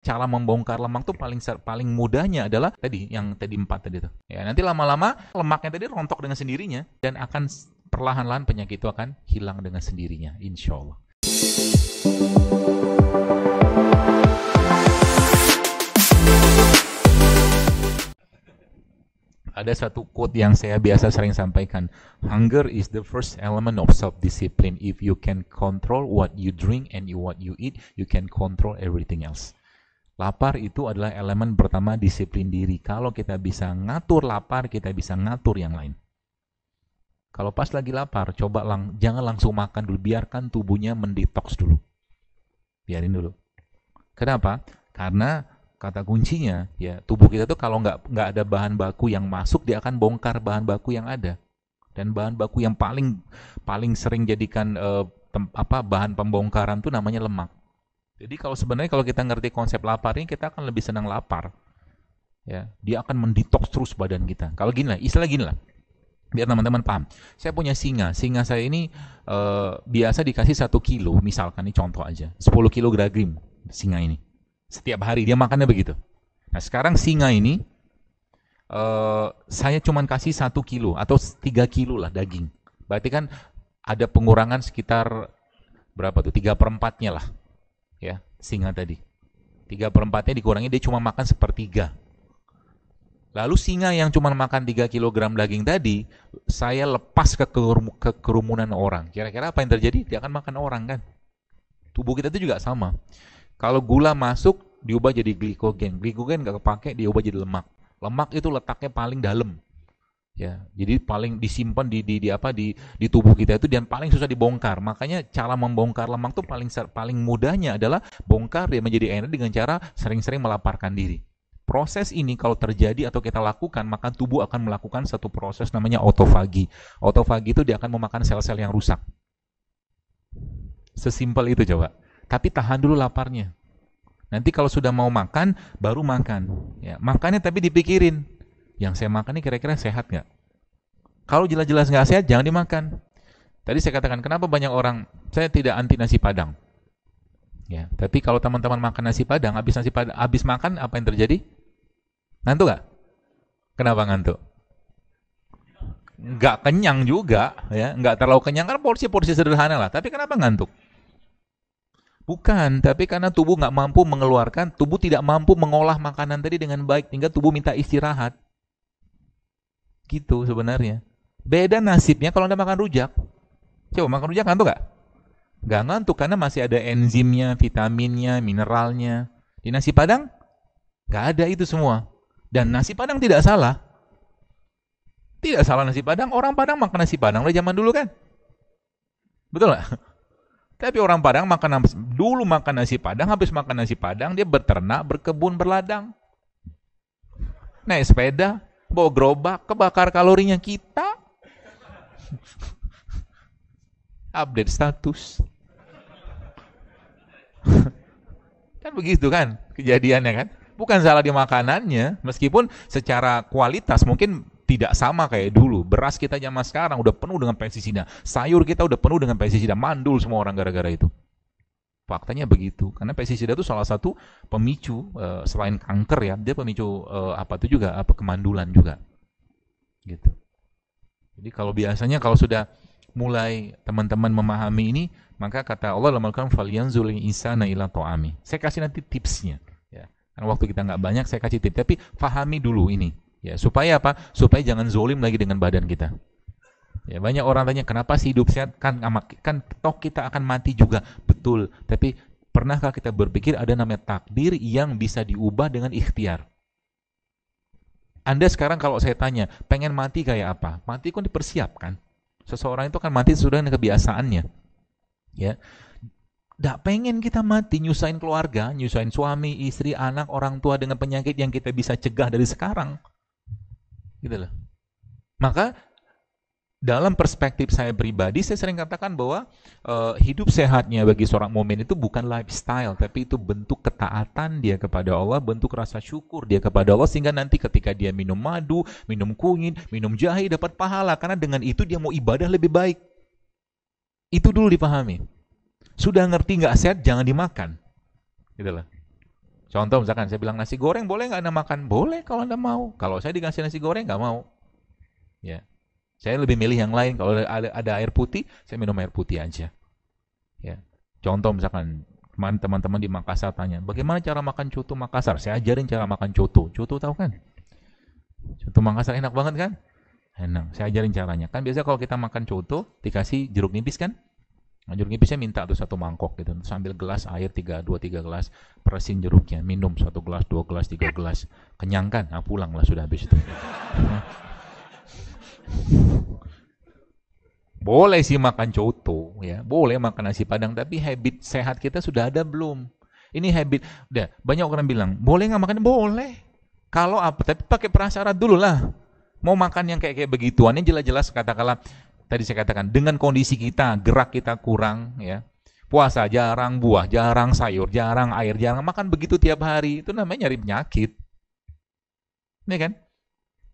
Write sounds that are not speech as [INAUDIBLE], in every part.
cara membongkar lemak tuh paling paling mudahnya adalah tadi yang tadi empat tadi tuh. Ya, nanti lama-lama lemaknya tadi rontok dengan sendirinya dan akan perlahan-lahan penyakit itu akan hilang dengan sendirinya, insya Allah. Ada satu quote yang saya biasa sering sampaikan. Hunger is the first element of self-discipline. If you can control what you drink and what you eat, you can control everything else. Lapar itu adalah elemen pertama disiplin diri. Kalau kita bisa ngatur lapar, kita bisa ngatur yang lain. Kalau pas lagi lapar, coba lang jangan langsung makan dulu, biarkan tubuhnya mendetoks dulu. Biarin dulu. Kenapa? Karena kata kuncinya ya tubuh kita tuh kalau nggak nggak ada bahan baku yang masuk dia akan bongkar bahan baku yang ada dan bahan baku yang paling paling sering jadikan eh, apa bahan pembongkaran tuh namanya lemak jadi kalau sebenarnya kalau kita ngerti konsep lapar ini kita akan lebih senang lapar. Ya, dia akan mendetox terus badan kita. Kalau gini lah, istilah gini lah. Biar teman-teman paham. Saya punya singa. Singa saya ini uh, biasa dikasih satu kilo, misalkan ini contoh aja, 10 kilo gragrim singa ini. Setiap hari dia makannya begitu. Nah sekarang singa ini uh, saya cuman kasih satu kilo atau 3 kilo lah daging. Berarti kan ada pengurangan sekitar berapa tuh? tiga perempatnya lah ya singa tadi. Tiga perempatnya dikurangi dia cuma makan sepertiga. Lalu singa yang cuma makan 3 kg daging tadi, saya lepas ke, kerumunan orang. Kira-kira apa yang terjadi? Dia akan makan orang kan? Tubuh kita itu juga sama. Kalau gula masuk, diubah jadi glikogen. Glikogen nggak kepake, diubah jadi lemak. Lemak itu letaknya paling dalam ya jadi paling disimpan di, di, di apa di di tubuh kita itu dan paling susah dibongkar makanya cara membongkar lemak tuh paling paling mudahnya adalah bongkar dia menjadi energi dengan cara sering-sering melaparkan diri proses ini kalau terjadi atau kita lakukan maka tubuh akan melakukan satu proses namanya autofagi autofagi itu dia akan memakan sel-sel yang rusak sesimpel itu coba tapi tahan dulu laparnya nanti kalau sudah mau makan baru makan ya makannya tapi dipikirin yang saya makan ini kira-kira sehat nggak? Kalau jelas-jelas nggak sehat, jangan dimakan. Tadi saya katakan, kenapa banyak orang, saya tidak anti nasi padang. Ya, tapi kalau teman-teman makan nasi padang, habis nasi padang, habis makan apa yang terjadi? Ngantuk nggak? Kenapa ngantuk? Nggak kenyang juga, ya, nggak terlalu kenyang kan porsi-porsi sederhana lah. Tapi kenapa ngantuk? Bukan, tapi karena tubuh nggak mampu mengeluarkan, tubuh tidak mampu mengolah makanan tadi dengan baik, sehingga tubuh minta istirahat. Gitu sebenarnya. Beda nasibnya kalau Anda makan rujak. Coba makan rujak ngantuk nggak? Nggak ngantuk karena masih ada enzimnya, vitaminnya, mineralnya. Di nasi padang nggak ada itu semua. Dan nasi padang tidak salah. Tidak salah nasi padang, orang padang makan nasi padang dari zaman dulu kan? Betul nggak? [LAUGHS] Tapi orang Padang makan dulu makan nasi Padang, habis makan nasi Padang dia beternak, berkebun, berladang. Naik sepeda bawa gerobak, kebakar kalorinya kita. Update status. kan begitu kan kejadiannya kan? Bukan salah di makanannya, meskipun secara kualitas mungkin tidak sama kayak dulu. Beras kita zaman sekarang udah penuh dengan pestisida, sayur kita udah penuh dengan pestisida, mandul semua orang gara-gara itu faktanya begitu karena pestisida itu salah satu pemicu uh, selain kanker ya dia pemicu uh, apa itu juga apa kemandulan juga gitu jadi kalau biasanya kalau sudah mulai teman-teman memahami ini maka kata Allah dalam Al-Quran falyanzul insana ila ta'ami saya kasih nanti tipsnya ya karena waktu kita nggak banyak saya kasih tips tapi fahami dulu ini ya supaya apa supaya jangan zolim lagi dengan badan kita Ya, banyak orang tanya kenapa sih hidup sehat kan kan toh kita akan mati juga betul, tapi pernahkah kita berpikir ada namanya takdir yang bisa diubah dengan ikhtiar? Anda sekarang kalau saya tanya, pengen mati kayak apa? Mati kan dipersiapkan. Seseorang itu akan mati sudah dengan kebiasaannya. Ya. Tidak pengen kita mati, nyusahin keluarga, nyusahin suami, istri, anak, orang tua dengan penyakit yang kita bisa cegah dari sekarang. Gitu loh. Maka dalam perspektif saya pribadi, saya sering katakan bahwa uh, hidup sehatnya bagi seorang momen itu bukan lifestyle, tapi itu bentuk ketaatan dia kepada Allah, bentuk rasa syukur dia kepada Allah, sehingga nanti ketika dia minum madu, minum kunyit, minum jahe, dapat pahala, karena dengan itu dia mau ibadah lebih baik. Itu dulu dipahami. Sudah ngerti nggak sehat, jangan dimakan. Gitu lah. Contoh misalkan saya bilang nasi goreng boleh nggak anda makan? Boleh kalau anda mau. Kalau saya dikasih nasi goreng nggak mau. Ya, saya lebih milih yang lain. Kalau ada, ada air putih, saya minum air putih aja. Ya. Contoh misalkan teman-teman di Makassar tanya, bagaimana cara makan coto Makassar? Saya ajarin cara makan coto. Coto tahu kan? Coto Makassar enak banget kan? Enak. Saya ajarin caranya. Kan biasa kalau kita makan coto dikasih jeruk nipis kan? Nah, jeruk nipisnya minta tuh satu mangkok gitu. Sambil gelas air tiga dua tiga gelas peresin jeruknya, minum satu gelas, dua gelas, tiga gelas. Kenyang kan? Nah, pulang lah sudah habis itu. Boleh sih makan coto, ya. Boleh makan nasi padang, tapi habit sehat kita sudah ada belum? Ini habit. Udah, ya, banyak orang bilang, boleh nggak makan? Boleh. Kalau apa? Tapi pakai prasyarat dulu lah. Mau makan yang kayak kayak begituannya jelas-jelas katakanlah tadi saya katakan dengan kondisi kita, gerak kita kurang, ya. Puasa jarang buah, jarang sayur, jarang air, jarang makan begitu tiap hari. Itu namanya nyari penyakit. Ini iya kan?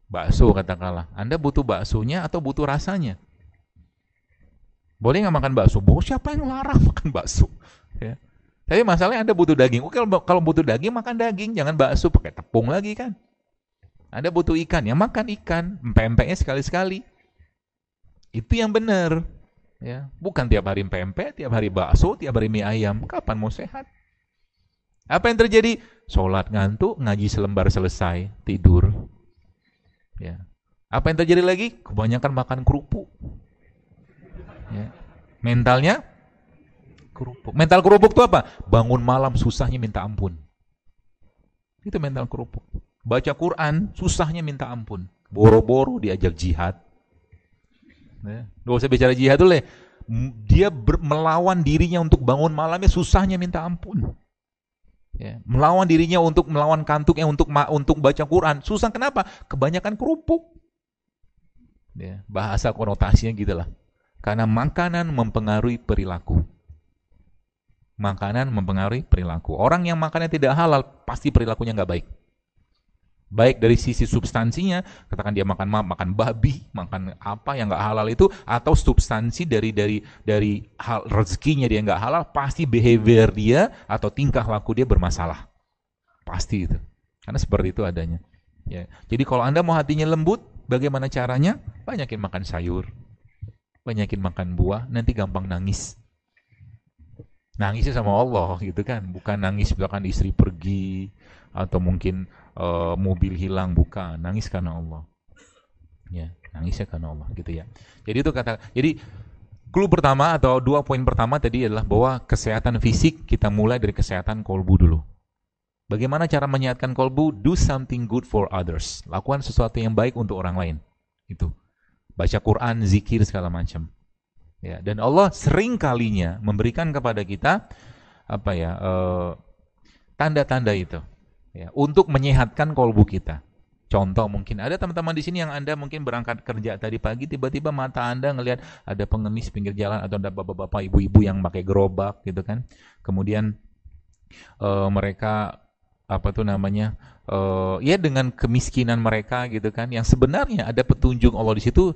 Bakso katakanlah. Anda butuh baksonya atau butuh rasanya? Boleh nggak makan bakso? Bo, siapa yang larang [LAUGHS] makan bakso? Ya. Tapi masalahnya Anda butuh daging. Oke, kalau butuh daging makan daging, jangan bakso pakai tepung lagi kan. Anda butuh ikan, ya makan ikan, pempeknya sekali-sekali. Itu yang benar. Ya, bukan tiap hari pempek, tiap hari bakso, tiap hari mie ayam. Kapan mau sehat? Apa yang terjadi? Sholat ngantuk, ngaji selembar selesai, tidur. Ya. Apa yang terjadi lagi? Kebanyakan makan kerupuk. Ya. Mentalnya kerupuk. Mental kerupuk itu apa? Bangun malam susahnya minta ampun. Itu mental kerupuk. Baca Quran susahnya minta ampun. Boro-boro diajak jihad. Ya. Gak usah bicara jihad dulu ya. Dia ber, melawan dirinya untuk bangun malamnya susahnya minta ampun. Ya. Melawan dirinya untuk melawan kantuknya untuk untuk baca Quran susah kenapa? Kebanyakan kerupuk. Ya. Bahasa konotasinya gitulah. Karena makanan mempengaruhi perilaku. Makanan mempengaruhi perilaku. Orang yang makannya tidak halal, pasti perilakunya nggak baik. Baik dari sisi substansinya, katakan dia makan makan babi, makan apa yang nggak halal itu, atau substansi dari dari dari hal rezekinya dia nggak halal, pasti behavior dia atau tingkah laku dia bermasalah. Pasti itu. Karena seperti itu adanya. Ya. Jadi kalau Anda mau hatinya lembut, bagaimana caranya? Banyakin makan sayur, banyakin makan buah, nanti gampang nangis. Nangisnya sama Allah gitu kan, bukan nangis bahkan istri pergi atau mungkin e, mobil hilang, bukan nangis karena Allah. Ya, nangisnya karena Allah gitu ya. Jadi itu kata, jadi clue pertama atau dua poin pertama tadi adalah bahwa kesehatan fisik kita mulai dari kesehatan kolbu dulu. Bagaimana cara menyehatkan kolbu? Do something good for others. Lakukan sesuatu yang baik untuk orang lain. Itu baca Quran, zikir segala macam. Ya, dan Allah sering kalinya memberikan kepada kita apa ya eh, tanda-tanda itu ya, untuk menyehatkan kolbu kita. Contoh mungkin ada teman-teman di sini yang Anda mungkin berangkat kerja tadi pagi tiba-tiba mata Anda ngelihat ada pengemis pinggir jalan atau ada bapak-bapak ibu-ibu yang pakai gerobak gitu kan. Kemudian e, mereka apa tuh namanya uh, ya dengan kemiskinan mereka gitu kan yang sebenarnya ada petunjuk Allah di situ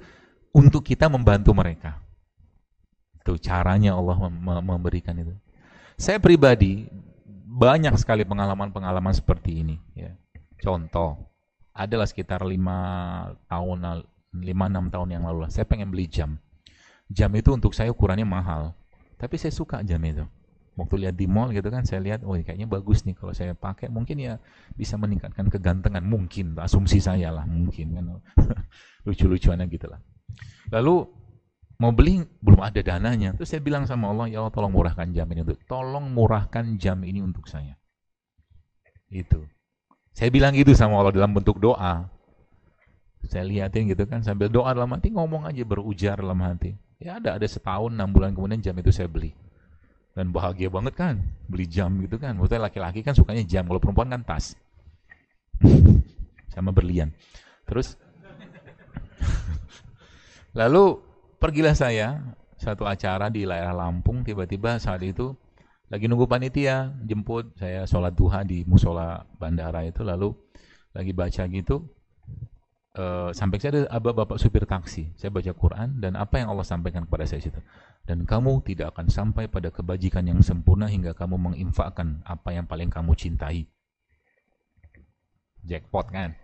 untuk kita membantu mereka itu caranya Allah memberikan itu saya pribadi banyak sekali pengalaman-pengalaman seperti ini ya contoh adalah sekitar lima tahun lima enam tahun yang lalu lah saya pengen beli jam jam itu untuk saya ukurannya mahal tapi saya suka jam itu waktu lihat di mall gitu kan saya lihat oh kayaknya bagus nih kalau saya pakai mungkin ya bisa meningkatkan kegantengan mungkin asumsi saya lah mungkin kan [LAUGHS] lucu-lucuannya gitu lah lalu mau beli belum ada dananya terus saya bilang sama Allah ya Allah tolong murahkan jam ini untuk tolong murahkan jam ini untuk saya itu saya bilang gitu sama Allah dalam bentuk doa saya lihatin gitu kan sambil doa dalam hati ngomong aja berujar dalam hati ya ada ada setahun enam bulan kemudian jam itu saya beli dan bahagia banget kan beli jam gitu kan maksudnya laki-laki kan sukanya jam kalau perempuan kan tas [LAUGHS] sama berlian terus [LAUGHS] lalu pergilah saya satu acara di daerah Lampung tiba-tiba saat itu lagi nunggu panitia jemput saya sholat duha di musola bandara itu lalu lagi baca gitu Eh, sampai saya ada abah bapak supir taksi, saya baca Quran dan apa yang Allah sampaikan kepada saya situ. Dan kamu tidak akan sampai pada kebajikan yang sempurna hingga kamu menginfakkan apa yang paling kamu cintai. Jackpot kan?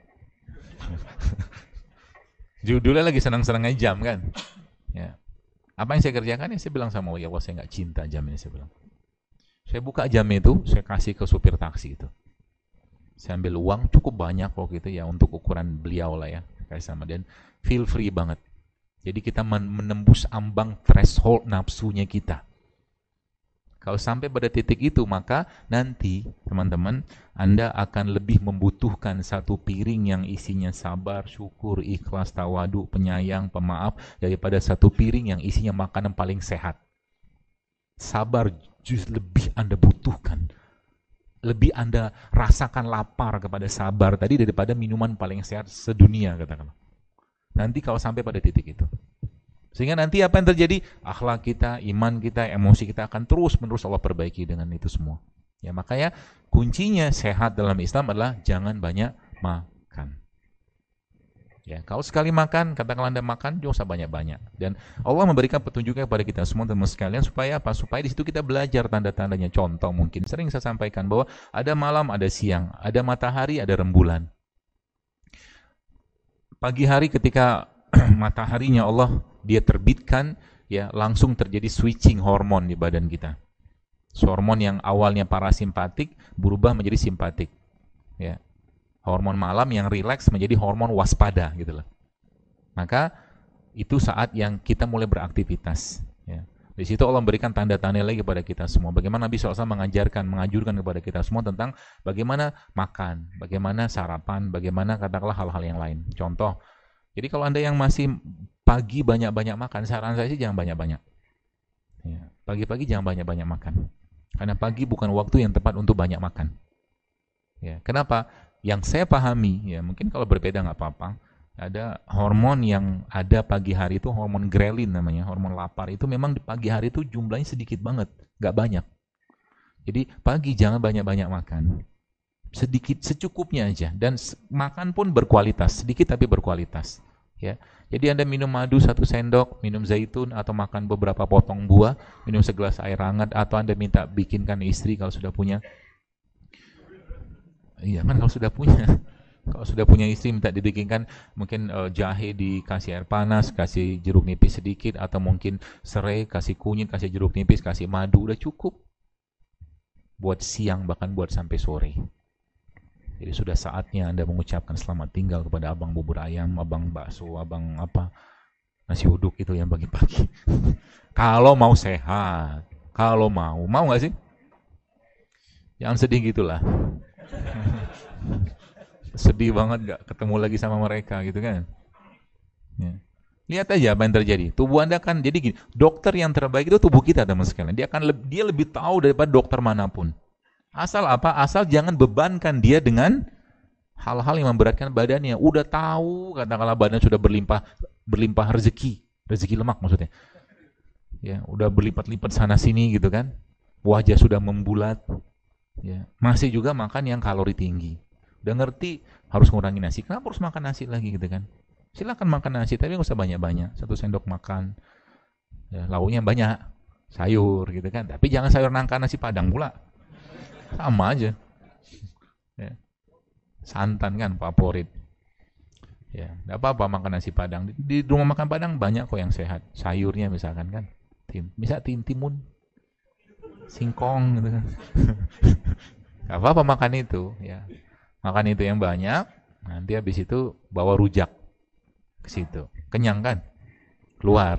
[LAUGHS] Judulnya lagi senang-senangnya jam kan? Ya. Apa yang saya kerjakan ya saya bilang sama Allah, ya Allah saya nggak cinta jam ini saya bilang. Saya buka jam itu, saya kasih ke supir taksi itu saya ambil uang cukup banyak kok itu ya untuk ukuran beliau lah ya kayak sama dan feel free banget jadi kita menembus ambang threshold nafsunya kita kalau sampai pada titik itu maka nanti teman-teman Anda akan lebih membutuhkan satu piring yang isinya sabar, syukur, ikhlas, tawadu, penyayang, pemaaf daripada satu piring yang isinya makanan paling sehat. Sabar justru lebih Anda butuhkan lebih Anda rasakan lapar kepada sabar tadi daripada minuman paling sehat sedunia katakanlah. Nanti kalau sampai pada titik itu. Sehingga nanti apa yang terjadi? Akhlak kita, iman kita, emosi kita akan terus-menerus Allah perbaiki dengan itu semua. Ya makanya kuncinya sehat dalam Islam adalah jangan banyak makan. Ya, kalau sekali makan, katakanlah Anda makan, jangan usah banyak-banyak. Dan Allah memberikan petunjuknya kepada kita semua teman sekalian supaya apa? Supaya di situ kita belajar tanda-tandanya. Contoh mungkin sering saya sampaikan bahwa ada malam, ada siang, ada matahari, ada rembulan. Pagi hari ketika [CLEARS THROAT] mataharinya Allah dia terbitkan, ya langsung terjadi switching hormon di badan kita. Hormon yang awalnya parasimpatik berubah menjadi simpatik. Ya, hormon malam yang rileks menjadi hormon waspada gitu loh. Maka itu saat yang kita mulai beraktivitas. Ya. Di situ Allah memberikan tanda-tanda lagi kepada kita semua. Bagaimana Nabi SAW mengajarkan, mengajurkan kepada kita semua tentang bagaimana makan, bagaimana sarapan, bagaimana katakanlah hal-hal yang lain. Contoh, jadi kalau Anda yang masih pagi banyak-banyak makan, saran saya sih jangan banyak-banyak. Ya. Pagi-pagi jangan banyak-banyak makan. Karena pagi bukan waktu yang tepat untuk banyak makan. Ya. Kenapa? yang saya pahami ya mungkin kalau berbeda nggak apa-apa ada hormon yang ada pagi hari itu hormon grelin namanya hormon lapar itu memang di pagi hari itu jumlahnya sedikit banget nggak banyak jadi pagi jangan banyak-banyak makan sedikit secukupnya aja dan makan pun berkualitas sedikit tapi berkualitas ya jadi anda minum madu satu sendok minum zaitun atau makan beberapa potong buah minum segelas air hangat atau anda minta bikinkan istri kalau sudah punya Iya kan kalau sudah punya. [LAUGHS] Kalau sudah punya istri minta dibikinkan mungkin uh, jahe dikasih air panas, kasih jeruk nipis sedikit atau mungkin serai, kasih kunyit, kasih jeruk nipis, kasih madu udah cukup. Buat siang bahkan buat sampai sore. Jadi sudah saatnya Anda mengucapkan selamat tinggal kepada abang bubur ayam, abang bakso, abang apa nasi uduk itu yang pagi-pagi. [LAUGHS] kalau mau sehat, kalau mau, mau nggak sih? Jangan sedih gitulah. [LAUGHS] sedih banget gak ketemu lagi sama mereka gitu kan ya. lihat aja apa yang terjadi tubuh anda kan jadi gini dokter yang terbaik itu tubuh kita teman sekalian dia akan lebih, dia lebih tahu daripada dokter manapun asal apa asal jangan bebankan dia dengan hal-hal yang memberatkan badannya udah tahu katakanlah badan sudah berlimpah berlimpah rezeki rezeki lemak maksudnya ya udah berlipat-lipat sana sini gitu kan wajah sudah membulat ya masih juga makan yang kalori tinggi udah ngerti harus ngurangi nasi kenapa harus makan nasi lagi gitu kan Silakan makan nasi tapi nggak usah banyak-banyak satu sendok makan ya, lauknya banyak sayur gitu kan tapi jangan sayur nangka nasi padang pula sama aja ya. santan kan favorit ya nggak apa-apa makan nasi padang di, di rumah makan padang banyak kok yang sehat sayurnya misalkan kan tim misal tim timun singkong gitu kan [LAUGHS] gak apa-apa makan itu ya makan itu yang banyak, nanti habis itu bawa rujak ke situ. Kenyang kan? Keluar.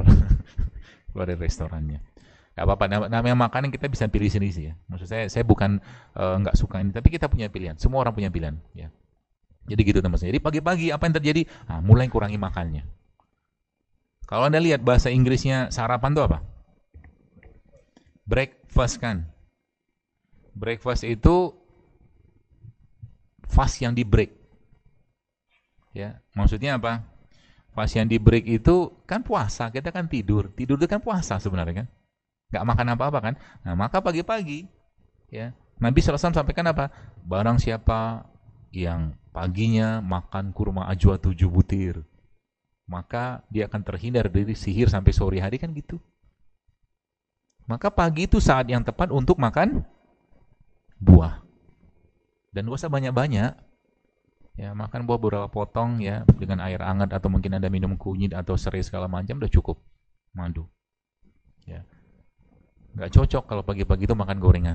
[LAUGHS] Keluar dari restorannya. Gak apa-apa, namanya makanan kita bisa pilih sendiri sih ya. Maksud saya, saya bukan eh, nggak e, suka ini, tapi kita punya pilihan. Semua orang punya pilihan. ya Jadi gitu teman saya. Jadi pagi-pagi apa yang terjadi? Nah, mulai kurangi makannya. Kalau Anda lihat bahasa Inggrisnya sarapan itu apa? Breakfast kan? Breakfast itu Fas yang di break. Ya, maksudnya apa? Fas yang di break itu kan puasa, kita kan tidur. Tidur itu kan puasa sebenarnya kan. nggak makan apa-apa kan. Nah, maka pagi-pagi ya, Nabi selasa sampaikan apa? Barang siapa yang paginya makan kurma ajwa tujuh butir, maka dia akan terhindar dari sihir sampai sore hari kan gitu. Maka pagi itu saat yang tepat untuk makan buah dan gak usah banyak-banyak ya makan buah beberapa potong ya dengan air hangat atau mungkin ada minum kunyit atau serai segala macam udah cukup madu ya nggak cocok kalau pagi-pagi itu makan gorengan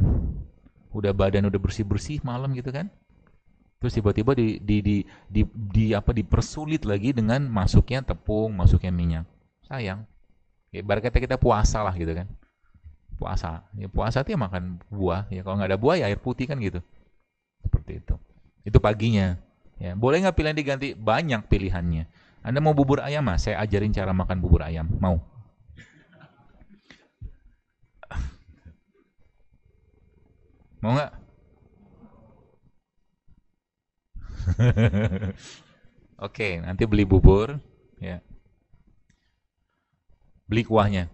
udah badan udah bersih bersih malam gitu kan terus tiba-tiba di, di, di, di, di apa dipersulit lagi dengan masuknya tepung masuknya minyak sayang ya, ibarat kata kita puasa lah gitu kan puasa ya, puasa tuh ya makan buah ya kalau nggak ada buah ya air putih kan gitu seperti itu. Itu paginya. Ya, boleh nggak pilihan diganti? Banyak pilihannya. Anda mau bubur ayam mas? Saya ajarin cara makan bubur ayam. Mau? Mau nggak? [LAUGHS] Oke, okay, nanti beli bubur, ya. Beli kuahnya.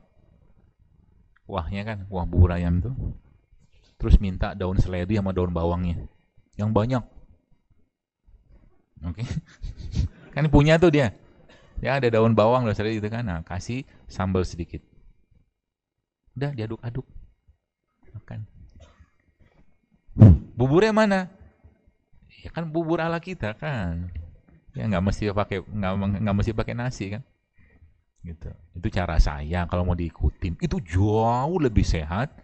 Kuahnya kan, kuah bubur ayam tuh. Terus minta daun seledri sama daun bawangnya yang banyak. Oke. Okay. [LAUGHS] kan punya tuh dia. Ya ada daun bawang loh sering gitu kan. Nah, kasih sambal sedikit. Udah diaduk-aduk. Makan. Buburnya mana? Ya kan bubur ala kita kan. Ya nggak mesti pakai nggak nggak mesti pakai nasi kan. Gitu. Itu cara saya kalau mau diikutin. Itu jauh lebih sehat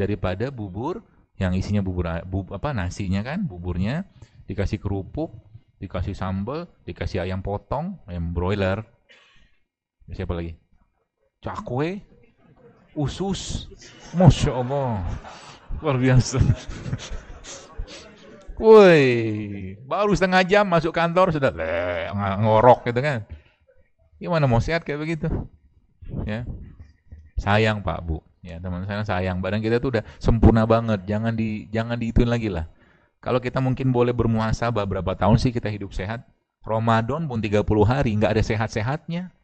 daripada bubur yang isinya bubur bub, apa nasinya kan buburnya dikasih kerupuk dikasih sambal dikasih ayam potong ayam broiler siapa lagi cakwe usus masya allah luar biasa [LAUGHS] Woi, baru setengah jam masuk kantor sudah leh, ngorok gitu kan. Gimana mau sehat kayak begitu? Ya. Sayang Pak Bu, ya teman saya kan sayang badan kita tuh udah sempurna banget jangan di jangan diituin lagi lah kalau kita mungkin boleh bermuhasabah berapa tahun sih kita hidup sehat Ramadan pun 30 hari nggak ada sehat-sehatnya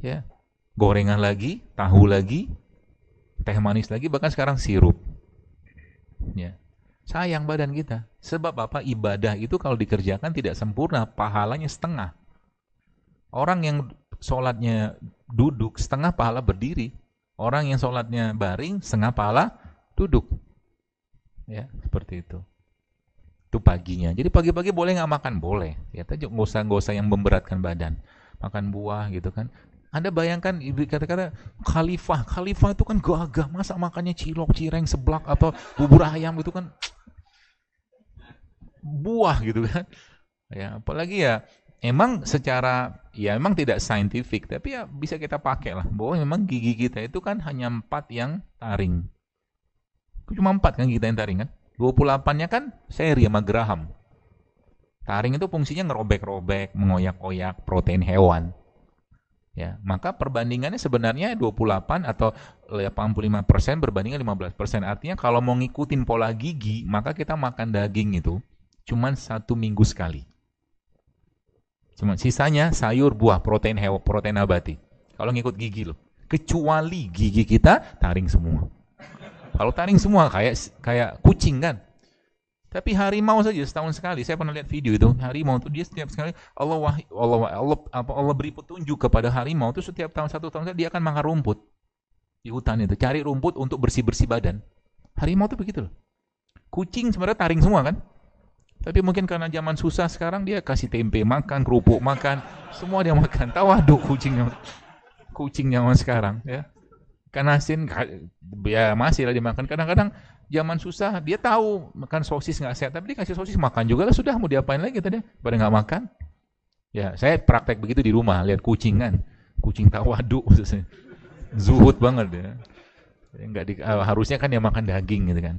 ya gorengan lagi tahu lagi teh manis lagi bahkan sekarang sirup ya sayang badan kita sebab apa ibadah itu kalau dikerjakan tidak sempurna pahalanya setengah orang yang sholatnya duduk setengah pahala berdiri Orang yang sholatnya baring, setengah pala, duduk. Ya, seperti itu. Itu paginya. Jadi pagi-pagi boleh nggak makan? Boleh. Ya, tajuk nggak usah, yang memberatkan badan. Makan buah gitu kan. Anda bayangkan kata-kata khalifah, khalifah itu kan gagah, masa makannya cilok, cireng, seblak atau bubur ayam gitu kan [TSK] buah gitu kan. Ya, apalagi ya emang secara ya emang tidak saintifik tapi ya bisa kita pakai lah bahwa memang gigi kita itu kan hanya empat yang taring cuma empat kan gigi kita yang taring kan 28 nya kan seri sama geraham taring itu fungsinya ngerobek-robek mengoyak-oyak protein hewan ya maka perbandingannya sebenarnya 28 atau 85 persen berbanding 15 persen artinya kalau mau ngikutin pola gigi maka kita makan daging itu cuman satu minggu sekali Cuma sisanya sayur, buah, protein hewan, protein nabati. Kalau ngikut gigi loh. Kecuali gigi kita taring semua. Kalau taring semua kayak kayak kucing kan. Tapi harimau saja setahun sekali. Saya pernah lihat video itu harimau itu dia setiap sekali Allah wah, Allah wah, Allah apa Allah beri petunjuk kepada harimau itu setiap tahun satu tahun sekali dia akan makan rumput di hutan itu cari rumput untuk bersih bersih badan. Harimau itu begitu loh. Kucing sebenarnya taring semua kan. Tapi mungkin karena zaman susah sekarang dia kasih tempe makan, kerupuk makan, semua dia makan. Tawaduk kucingnya, kucing zaman sekarang ya. Karena asin ya masih lah dia makan. Kadang-kadang zaman susah dia tahu makan sosis nggak sehat, tapi dia kasih sosis makan juga lah sudah mau diapain lagi tadi pada nggak makan. Ya saya praktek begitu di rumah lihat kucing kan. kucing tawaduk zuhud banget ya. Enggak di, harusnya kan dia makan daging gitu kan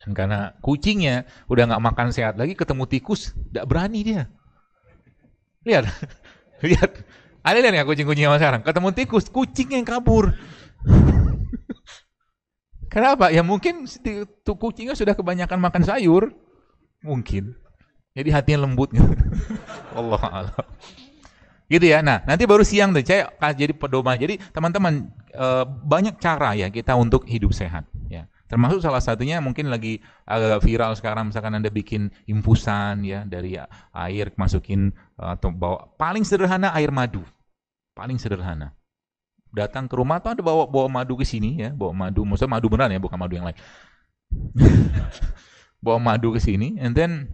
dan karena kucingnya udah nggak makan sehat lagi, ketemu tikus, nggak berani dia. Lihat, [LAUGHS] lihat. Ada lihat ya kucing-kucing sekarang? Ketemu tikus, kucing yang kabur. [LAUGHS] Kenapa? Ya mungkin tuh kucingnya sudah kebanyakan makan sayur. Mungkin. Jadi hatinya lembut. Gitu. [LAUGHS] Allah Allah. Gitu ya. Nah, nanti baru siang tuh saya jadi pedoman. Jadi teman-teman eh, banyak cara ya kita untuk hidup sehat. Termasuk salah satunya mungkin lagi agak viral sekarang misalkan Anda bikin infusan ya dari air masukin eh, atau bawa paling sederhana air madu. Paling sederhana. Datang ke rumah tuh ada bawa bawa madu ke sini ya, bawa madu, maksudnya madu beneran ya, bukan madu yang lain. [LAUGHS] bawa madu ke sini and then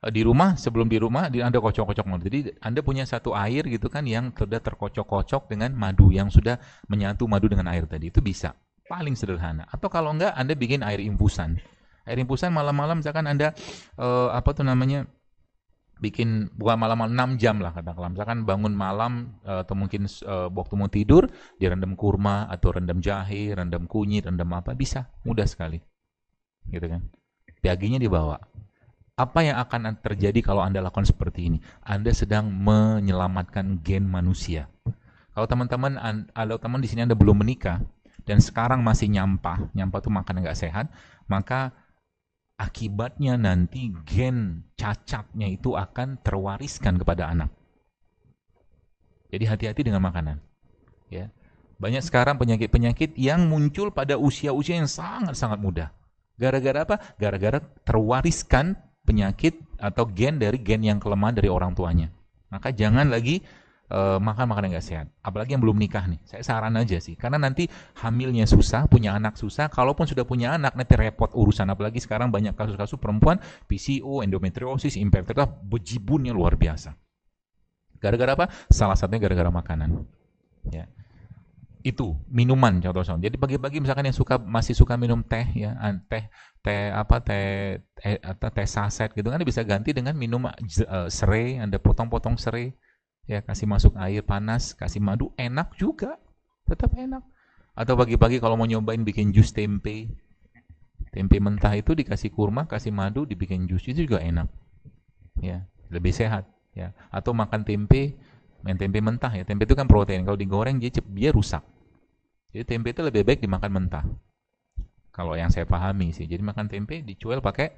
eh, di rumah sebelum di rumah di Anda kocok-kocok madu. Jadi Anda punya satu air gitu kan yang sudah terkocok-kocok dengan madu yang sudah menyatu madu dengan air tadi itu bisa paling sederhana atau kalau enggak anda bikin air infusan air infusan malam-malam misalkan anda eh, apa tuh namanya bikin bukan malam-malam 6 jam lah katakanlah misalkan bangun malam eh, atau mungkin eh, waktu mau tidur direndam kurma atau rendam jahe, rendam kunyit, rendam apa bisa mudah sekali gitu kan paginya dibawa apa yang akan terjadi kalau anda lakukan seperti ini anda sedang menyelamatkan gen manusia kalau teman-teman kalau teman di sini anda belum menikah dan sekarang masih nyampah, nyampah tuh makan nggak sehat, maka akibatnya nanti gen cacatnya itu akan terwariskan kepada anak. Jadi hati-hati dengan makanan. Ya. Banyak sekarang penyakit-penyakit yang muncul pada usia-usia yang sangat-sangat muda. Gara-gara apa? Gara-gara terwariskan penyakit atau gen dari gen yang kelemahan dari orang tuanya. Maka jangan lagi uh, makan makanan nggak sehat. Apalagi yang belum nikah nih. Saya saran aja sih, karena nanti hamilnya susah, punya anak susah. Kalaupun sudah punya anak, nanti repot urusan. Apalagi sekarang banyak kasus-kasus perempuan PCO, endometriosis, infertilitas, bejibunnya luar biasa. Gara-gara apa? Salah satunya gara-gara makanan. Ya itu minuman contoh-contoh Jadi pagi-pagi misalkan yang suka masih suka minum teh ya, teh teh apa teh teh, eh, teh saset gitu kan bisa ganti dengan minum uh, serai, Anda potong-potong serai ya kasih masuk air panas kasih madu enak juga tetap enak atau pagi-pagi kalau mau nyobain bikin jus tempe tempe mentah itu dikasih kurma kasih madu dibikin jus itu juga enak ya lebih sehat ya atau makan tempe main tempe mentah ya tempe itu kan protein kalau digoreng dia dia rusak jadi tempe itu lebih baik dimakan mentah kalau yang saya pahami sih jadi makan tempe dicuel pakai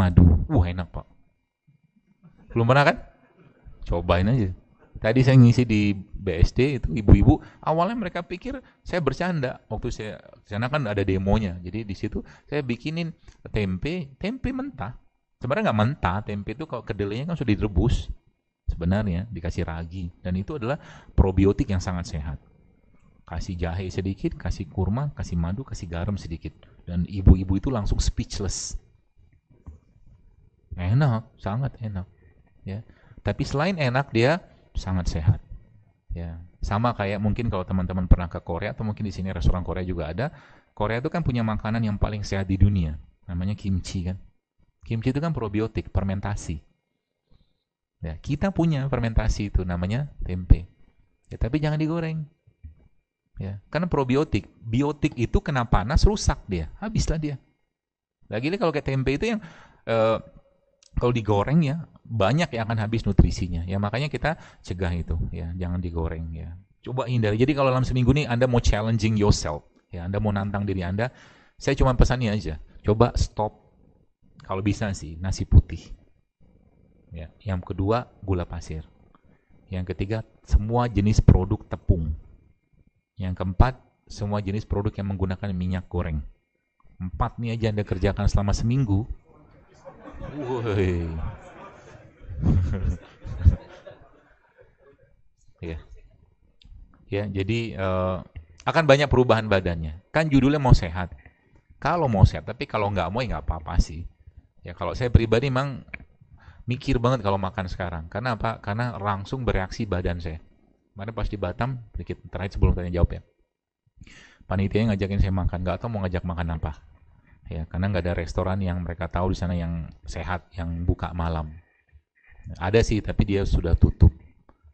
madu wah enak pak belum pernah kan cobain aja Tadi saya ngisi di BSD itu ibu-ibu, awalnya mereka pikir saya bercanda. Waktu saya ke sana kan ada demonya. Jadi di situ saya bikinin tempe, tempe mentah. Sebenarnya nggak mentah, tempe itu kalau kedelainya kan sudah direbus. Sebenarnya dikasih ragi dan itu adalah probiotik yang sangat sehat. Kasih jahe sedikit, kasih kurma, kasih madu, kasih garam sedikit. Dan ibu-ibu itu langsung speechless. Enak, sangat enak. Ya. Tapi selain enak dia sangat sehat. Ya, sama kayak mungkin kalau teman-teman pernah ke Korea atau mungkin di sini restoran Korea juga ada. Korea itu kan punya makanan yang paling sehat di dunia, namanya kimchi kan. Kimchi itu kan probiotik, fermentasi. Ya, kita punya fermentasi itu namanya tempe. Ya, tapi jangan digoreng. Ya, karena probiotik, biotik itu kena panas rusak dia, habislah dia. Lagi-lagi kalau kayak tempe itu yang uh, kalau digoreng ya banyak yang akan habis nutrisinya. Ya makanya kita cegah itu ya, jangan digoreng ya. Coba hindari. Jadi kalau dalam seminggu ini Anda mau challenging yourself, ya Anda mau nantang diri Anda, saya cuma pesannya aja, coba stop kalau bisa sih nasi putih. Ya, yang kedua gula pasir. Yang ketiga semua jenis produk tepung. Yang keempat semua jenis produk yang menggunakan minyak goreng. Empat nih aja Anda kerjakan selama seminggu. Woi. [LAUGHS] ya. Ya, jadi uh, akan banyak perubahan badannya. Kan judulnya mau sehat. Kalau mau sehat, tapi kalau nggak mau ya nggak apa-apa sih. Ya kalau saya pribadi memang mikir banget kalau makan sekarang. Karena apa? Karena langsung bereaksi badan saya. Mana pas di Batam, sedikit terakhir sebelum tanya jawab ya. Panitia yang ngajakin saya makan, nggak tahu mau ngajak makan apa. Ya, karena nggak ada restoran yang mereka tahu di sana yang sehat, yang buka malam. Ada sih, tapi dia sudah tutup.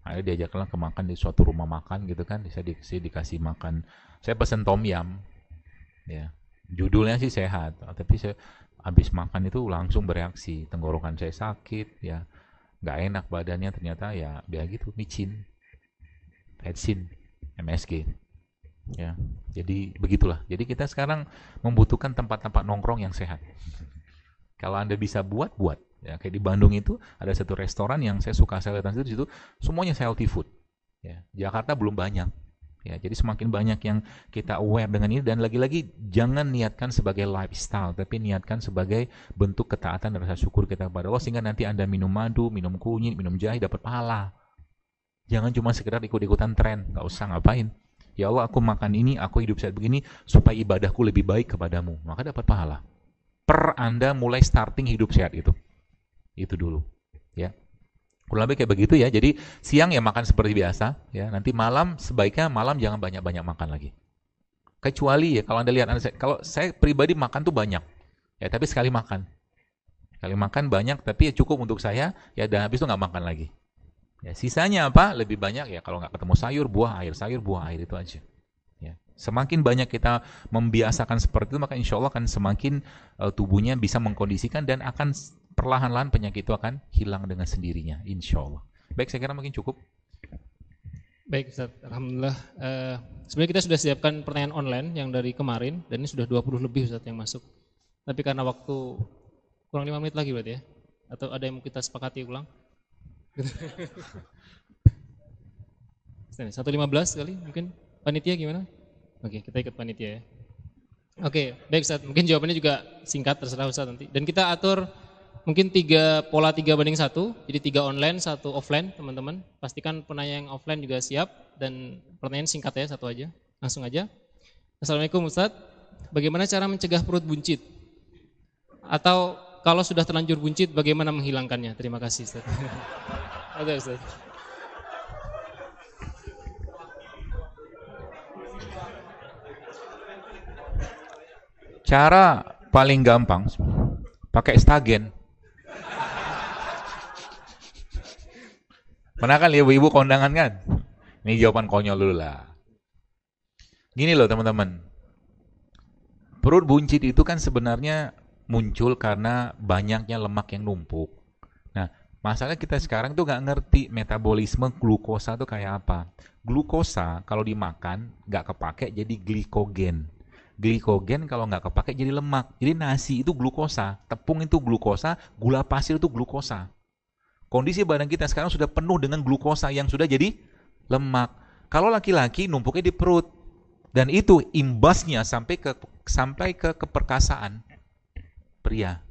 Akhirnya diajaklah ke makan di suatu rumah makan gitu kan. bisa di, saya dikasih makan. Saya pesen tom yam. Ya. Judulnya sih sehat, tapi saya habis makan itu langsung bereaksi. Tenggorokan saya sakit, ya. Nggak enak badannya ternyata ya dia ya gitu, micin. Headsin, MSG ya jadi begitulah jadi kita sekarang membutuhkan tempat-tempat nongkrong yang sehat kalau anda bisa buat buat Ya, kayak di Bandung itu ada satu restoran yang saya suka saya lihat di situ semuanya healthy food. Ya, Jakarta belum banyak. Ya, jadi semakin banyak yang kita aware dengan ini dan lagi-lagi jangan niatkan sebagai lifestyle, tapi niatkan sebagai bentuk ketaatan dan rasa syukur kita kepada Allah sehingga nanti Anda minum madu, minum kunyit, minum jahe dapat pahala. Jangan cuma sekedar ikut-ikutan tren, nggak usah ngapain. Ya Allah, aku makan ini, aku hidup sehat begini supaya ibadahku lebih baik kepadamu. Maka dapat pahala. Per Anda mulai starting hidup sehat itu. Itu dulu, ya. Kurang lebih kayak begitu ya. Jadi siang ya makan seperti biasa, ya. Nanti malam sebaiknya malam jangan banyak-banyak makan lagi. Kecuali ya kalau Anda lihat anda, kalau saya pribadi makan tuh banyak. Ya, tapi sekali makan. Sekali makan banyak tapi ya cukup untuk saya, ya dan habis itu nggak makan lagi. Ya, sisanya apa? Lebih banyak ya kalau nggak ketemu sayur, buah, air, sayur, buah, air itu aja. Ya. Semakin banyak kita membiasakan seperti itu, maka insya Allah akan semakin uh, tubuhnya bisa mengkondisikan dan akan perlahan-lahan penyakit itu akan hilang dengan sendirinya, insya Allah. Baik, saya kira mungkin cukup. Baik, Ustaz. Alhamdulillah. Uh, sebenarnya kita sudah siapkan pertanyaan online yang dari kemarin, dan ini sudah 20 lebih Ustaz yang masuk. Tapi karena waktu kurang 5 menit lagi berarti ya? Atau ada yang mau kita sepakati ulang? 115 [LAUGHS] kali mungkin? Panitia gimana? Oke, kita ikut panitia ya. Oke, baik Ustaz. Mungkin jawabannya juga singkat, terserah Ustaz nanti. Dan kita atur mungkin tiga pola tiga banding satu, jadi tiga online, satu offline, teman-teman. Pastikan penanya yang offline juga siap dan pertanyaan singkat ya satu aja, langsung aja. Assalamualaikum Ustadz, bagaimana cara mencegah perut buncit? Atau kalau sudah terlanjur buncit, bagaimana menghilangkannya? Terima kasih Ustadz. [LAUGHS] Oke Ustadz. Cara paling gampang pakai stagen. Pernah kan ibu-ibu kondangan kan? Ini jawaban konyol dulu lah. Gini loh teman-teman. Perut buncit itu kan sebenarnya muncul karena banyaknya lemak yang numpuk. Nah, masalah kita sekarang tuh nggak ngerti metabolisme glukosa tuh kayak apa. Glukosa kalau dimakan nggak kepake jadi glikogen. Glikogen kalau nggak kepake jadi lemak. Jadi nasi itu glukosa, tepung itu glukosa, gula pasir itu glukosa. Kondisi badan kita sekarang sudah penuh dengan glukosa yang sudah jadi lemak. Kalau laki-laki numpuknya di perut dan itu imbasnya sampai ke sampai ke keperkasaan pria.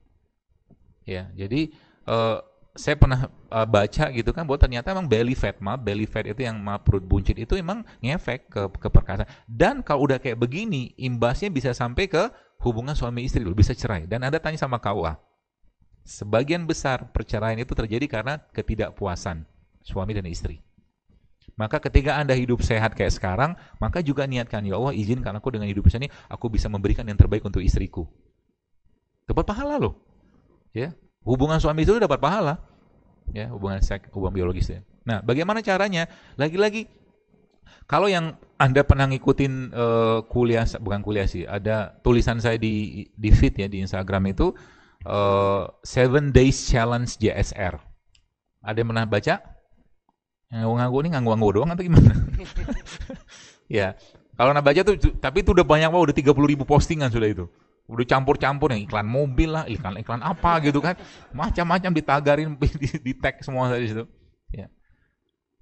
Ya, jadi uh, saya pernah uh, baca gitu kan bahwa ternyata emang belly fat ma belly fat itu yang ma perut buncit itu emang ngefek ke keperkasaan. Dan kalau udah kayak begini imbasnya bisa sampai ke hubungan suami istri loh, bisa cerai. Dan Anda tanya sama KUA Sebagian besar perceraian itu terjadi karena ketidakpuasan suami dan istri. Maka ketika Anda hidup sehat kayak sekarang, maka juga niatkan, ya Allah izinkan aku dengan hidup ini, aku bisa memberikan yang terbaik untuk istriku. Dapat pahala loh. Ya, hubungan suami itu dapat pahala. Ya, hubungan seks, hubungan biologis. Ya. Nah, bagaimana caranya? Lagi-lagi, kalau yang Anda pernah ngikutin uh, kuliah, bukan kuliah sih, ada tulisan saya di, di feed ya, di Instagram itu, Eh, Seven Days Challenge JSR. Ada yang pernah baca? Nganggu-nganggu ini nganggu-nganggu doang atau gimana? [LAUGHS] ya, kalau pernah baca tuh, tapi itu udah banyak banget, udah 30 ribu postingan sudah itu. Udah campur-campur yang iklan mobil lah, iklan-iklan apa gitu kan. Macam-macam ditagarin, [LAUGHS] di, di tag semua dari situ. Ya.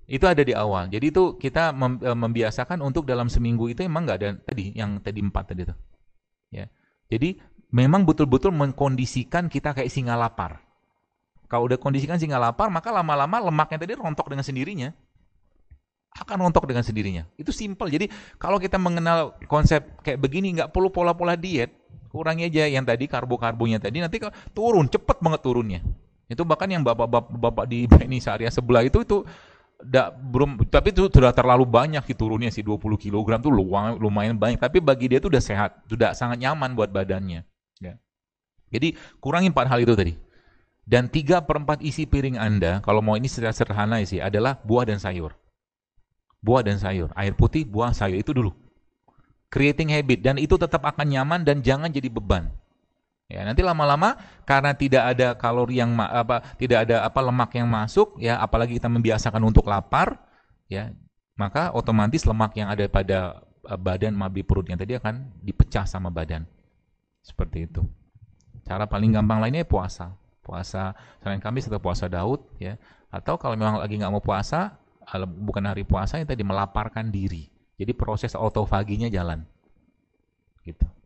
Itu ada di awal. Jadi itu kita eh, membiasakan untuk dalam seminggu itu emang nggak ada tadi, yang tadi empat tadi itu. Ya. Jadi memang betul-betul mengkondisikan kita kayak singa lapar. Kalau udah kondisikan singa lapar, maka lama-lama lemaknya tadi rontok dengan sendirinya. Akan rontok dengan sendirinya. Itu simple. Jadi kalau kita mengenal konsep kayak begini, nggak perlu pola-pola diet. Kurangi aja yang tadi, karbo-karbonya tadi, nanti turun, cepet banget turunnya. Itu bahkan yang bapak-bapak di Benisaria [LAUGHS] sebelah itu, itu da, belum tapi itu sudah terlalu banyak sih turunnya sih 20 kg tuh lumayan banyak tapi bagi dia itu udah sehat sudah sangat nyaman buat badannya jadi kurangi empat hal itu tadi. Dan tiga perempat isi piring Anda, kalau mau ini secara sederhana sih, adalah buah dan sayur. Buah dan sayur, air putih, buah, sayur, itu dulu. Creating habit, dan itu tetap akan nyaman dan jangan jadi beban. Ya, nanti lama-lama karena tidak ada kalori yang apa tidak ada apa lemak yang masuk ya apalagi kita membiasakan untuk lapar ya maka otomatis lemak yang ada pada eh, badan mabi perutnya tadi akan dipecah sama badan. Seperti itu. Cara paling gampang lainnya ya puasa. Puasa Senin Kamis atau puasa Daud ya. Atau kalau memang lagi nggak mau puasa, bukan hari puasa, yang tadi melaparkan diri. Jadi proses autofaginya jalan. Gitu.